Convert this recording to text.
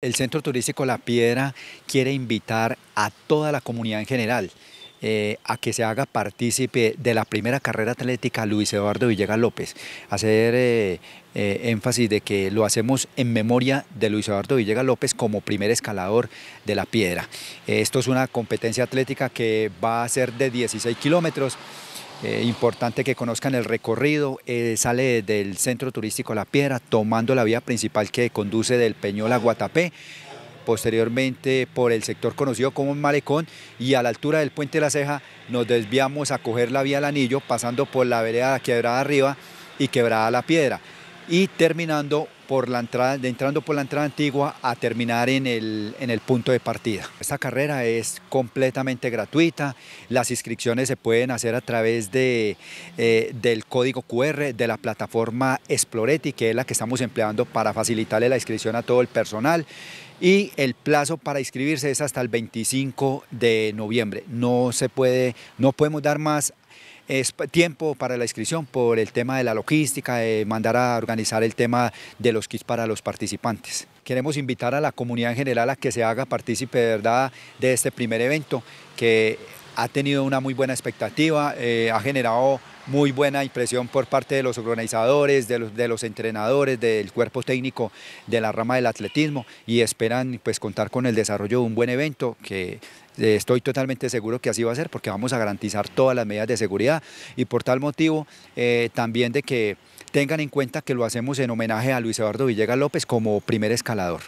El Centro Turístico La Piedra quiere invitar a toda la comunidad en general eh, a que se haga partícipe de la primera carrera atlética Luis Eduardo Villegas López. Hacer eh, eh, énfasis de que lo hacemos en memoria de Luis Eduardo Villegas López como primer escalador de La Piedra. Esto es una competencia atlética que va a ser de 16 kilómetros. Eh, importante que conozcan el recorrido. Eh, sale del centro turístico La Piedra, tomando la vía principal que conduce del Peñol a Guatapé posteriormente por el sector conocido como Malecón y a la altura del puente de la Ceja nos desviamos a coger la vía al anillo pasando por la vereda Quebrada Arriba y Quebrada La Piedra y terminando la entrada, de entrando por la entrada antigua a terminar en el, punto de partida. Esta carrera es completamente gratuita, las inscripciones se pueden hacer a través de, eh, del código QR de la plataforma Exploreti, que es la que estamos empleando para facilitarle la inscripción a todo el personal y el plazo para inscribirse es hasta el 25 de noviembre. No se puede, no podemos dar más tiempo para la inscripción por el tema de la logística, de mandar a organizar el tema de los kits para los participantes. Queremos invitar a la comunidad en general a que se haga partícipe de verdad de este primer evento que ha tenido una muy buena expectativa, eh, ha generado muy buena impresión por parte de los organizadores, de los, entrenadores, del cuerpo técnico de la rama del atletismo y esperan pues contar con el desarrollo de un buen evento que eh, estoy totalmente seguro que así va a ser porque vamos a garantizar todas las medidas de seguridad y por tal motivo eh, también de que tengan en cuenta que lo hacemos en homenaje a Luis Eduardo Villegas López como primer escalador.